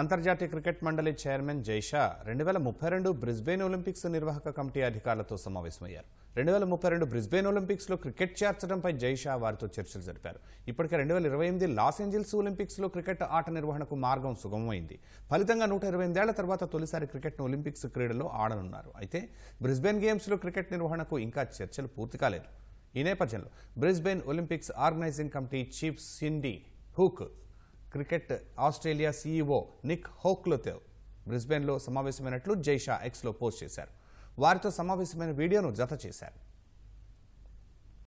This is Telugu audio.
అంతర్జాతీయ క్రికెట్ మండలి చైర్మన్ జైషా రెండు వేల ముప్పై రెండు బ్రిస్బెయిన్ ఒలింపిక్స్ నిర్వాహక కమిటీ అధికారులతో సమావేశమయ్యారు రెండు వేల ముప్పై రెండు బ్రిస్బెయిన్ ఒలింపిక్స్లో క్రికెట్ చేర్చడంపై జైషా వారితో చర్చలు జరిపారు ఇప్పటికే రెండు వేల ఇరవై ఎనిమిది లాస్ ఏంజల్స్ ఒలింపిక్స్లో క్రికెట్ ఆట నిర్వహణకు మార్గం సుగమమైంది ఫలితంగా నూట ఇరవై ఎనిమిదేళ్ల తర్వాత తొలిసారి క్రికెట్ ఒలింపిక్స్ క్రీడల్లో ఆడనున్నారు అయితే బ్రిస్బెయిన్ గేమ్స్లో క్రికెట్ నిర్వహణకు ఇంకా చర్చలు పూర్తి కాలేదు ఈ నేపథ్యంలో Brisbane Olympics organising committee chief Cindy Hook Cricket Australia CEO e Nick హోక్లతో బ్రిస్బెన్లో సమావేశమైనట్లు జైషా ఎక్స్లో పోస్ట్ చేశారు వారితో సమావేశమైన వీడియోను జత చేశారు